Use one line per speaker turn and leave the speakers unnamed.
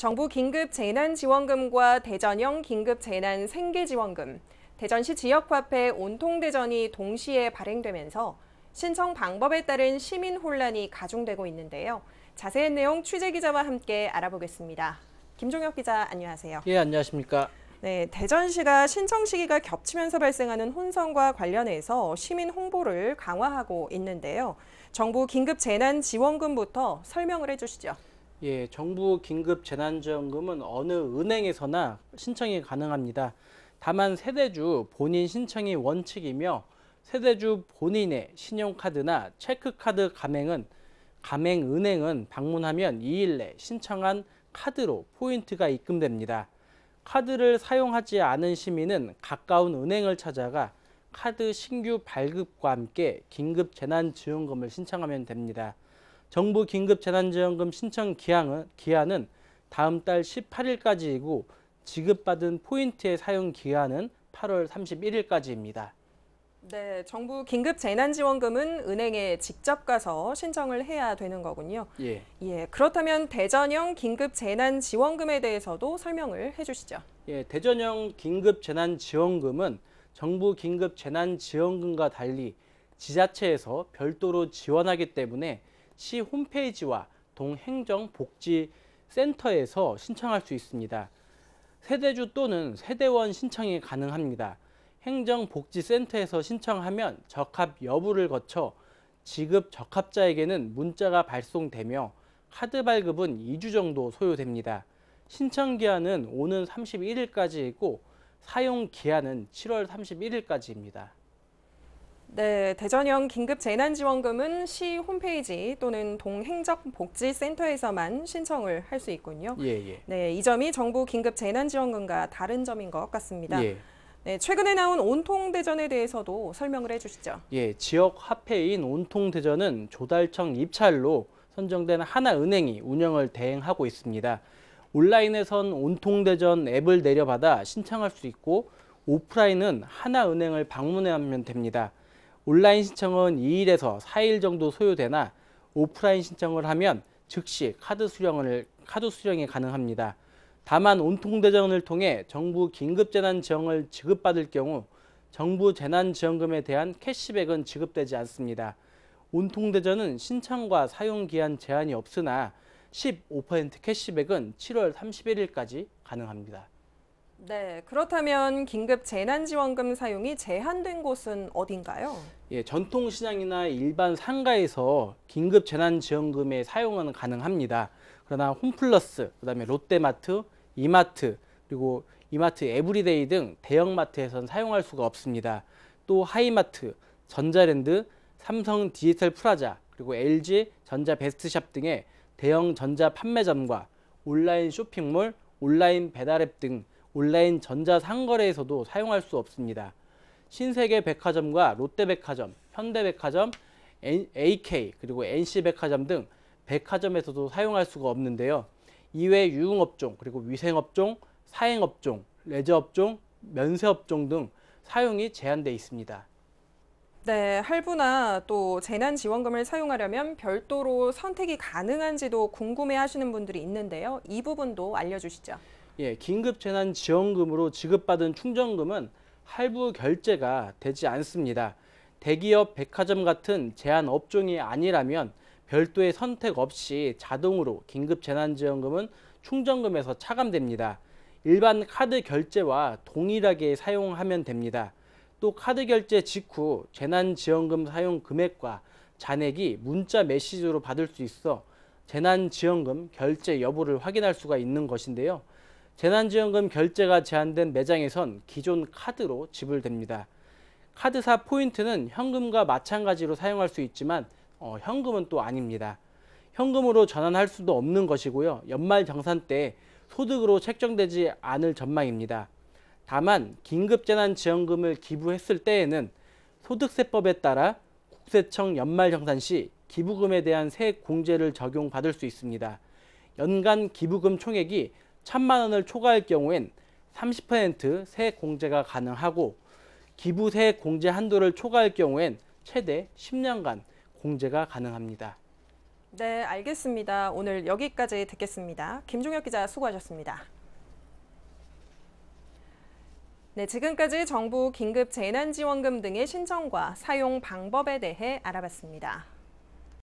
정부 긴급 재난지원금과 대전형 긴급 재난 생계지원금, 대전시 지역화폐 온통대전이 동시에 발행되면서 신청 방법에 따른 시민 혼란이 가중되고 있는데요. 자세한 내용 취재 기자와 함께 알아보겠습니다. 김종혁 기자 안녕하세요.
예, 안녕하십니까?
네, 대전시가 신청 시기가 겹치면서 발생하는 혼선과 관련해서 시민 홍보를 강화하고 있는데요.
정부 긴급 재난 지원금부터 설명을 해 주시죠. 예, 정부 긴급 재난지원금은 어느 은행에서나 신청이 가능합니다. 다만 세대주 본인 신청이 원칙이며 세대주 본인의 신용카드나 체크카드 가맹은 가맹 은행은 방문하면 2일 내 신청한 카드로 포인트가 입금됩니다. 카드를 사용하지 않은 시민은 가까운 은행을 찾아가 카드 신규 발급과 함께 긴급 재난 지원금을 신청하면 됩니다. 정부 긴급재난지원금 신청 기한은, 기한은 다음 달 18일까지이고 지급받은 포인트의 사용 기한은 8월 31일까지입니다.
네, 정부 긴급 재난지원금은 은행에 직접 가서 신청을 해야 되는 거군요. 예. 예, 그렇다면 대전형 긴급 재난지원금에 대해서도 설명을 해주시죠.
예, 대전형 긴급 재난지원금은 정부 긴급 재난지원금과 달리 지자체에서 별도로 지원하기 때문에 시 홈페이지와 동행정복지센터에서 신청할 수 있습니다. 세대주 또는 세대원 신청이 가능합니다. 행정복지센터에서 신청하면 적합 여부를 거쳐 지급 적합자에게는 문자가 발송되며 카드 발급은 2주 정도 소요됩니다. 신청 기한은 오는 31일까지이고 사용 기한은 7월 31일까지입니다.
네, 대전형 긴급 재난지원금은 시 홈페이지 또는 동행적복지센터에서만 신청을 할 수 있군요. 예, 예. 네, 이 점이 정부 긴급 재난지원금과 다른 점인 것 같습니다. 예. 네, 최근에 나온 온통대전에 대해서도 설명을 해주시죠.
예, 지역 화폐인 온통대전은 조달청 입찰로 선정된 하나은행이 운영을 대행하고 있습니다. 온라인에선 온통대전 앱을 내려받아 신청할 수 있고 오프라인은 하나은행을 방문하면 됩니다. 온라인 신청은 2일에서 4일 정도 소요되나 오프라인 신청을 하면 즉시 카드 수령을 카드 수령이 가능합니다. 다만 온통대전을 통해 정부 긴급재난지원을 지급받을 경우 정부 재난지원금에 대한 캐시백은 지급되지 않습니다. 온통대전은 신청과 사용기한 제한이 없으나 15% 캐시백은 7월 31일까지 가능합니다.
네, 그렇다면 긴급 재난지원금 사용이 제한된 곳은 어딘가요?
예, 전통 시장이나 일반 상가에서 긴급 재난지원금의 사용은 가능합니다. 그러나 홈플러스, 그다음에 롯데마트, 이마트, 그리고 이마트 에브리데이 등 대형마트에선 사용할 수가 없습니다. 또 하이마트, 전자랜드, 삼성 디지털 프라자, 그리고 LG 전자 베스트샵 등의 대형 전자 판매점과 온라인 쇼핑몰, 온라인 배달앱 등 온라인 전자상거래에서도 사용할 수 없습니다. 신세계 백화점과 롯데백화점, 현대백화점, AK 그리고 NC백화점 등 백화점에서도 사용할 수가 없는데요. 이외 유흥업종 그리고 위생업종, 사행업종, 레저업종, 면세업종 등 사용이 제한돼 있습니다.
네, 할부나 또 재난지원금을 사용하려면 별도로 선택이 가능한지도 궁금해하시는 분들이 있는데요. 이 부분도 알려주시죠.
예, 긴급재난지원금으로 지급받은 충전금은 할부 결제가 되지 않습니다. 대기업, 백화점 같은 제한 업종이 아니라면 별도의 선택 없이 자동으로 긴급재난지원금은 충전금에서 차감됩니다. 일반 카드 결제와 동일하게 사용하면 됩니다. 또 카드 결제 직후 재난지원금 사용 금액과 잔액이 문자 메시지로 받을 수 있어 재난지원금 결제 여부를 확인할 수가 있는 것인데요. 재난지원금 결제가 제한된 매장에선 기존 카드로 지불됩니다. 카드사 포인트는 현금과 마찬가지로 사용할 수 있지만 어, 현금은 또 아닙니다. 현금으로 전환할 수도 없는 것이고요. 연말 정산 때 소득으로 책정되지 않을 전망입니다. 다만 긴급재난지원금을 기부했을 때에는 소득세법에 따라 국세청 연말정산 시 기부금에 대한 세액 공제를 적용받을 수 있습니다. 연간 기부금 총액이 천만 원을 초과할 경우엔 30% 세액 공제가 가능하고 기부 세액 공제 한도를 초과할 경우엔 최대 10년간 공제가 가능합니다.
네, 알겠습니다. 오늘 여기까지 듣겠습니다. 김종혁 기자 수고하셨습니다. 네, 지금까지 정부 긴급 재난지원금 등의 신청과 사용 방법에 대해 알아봤습니다.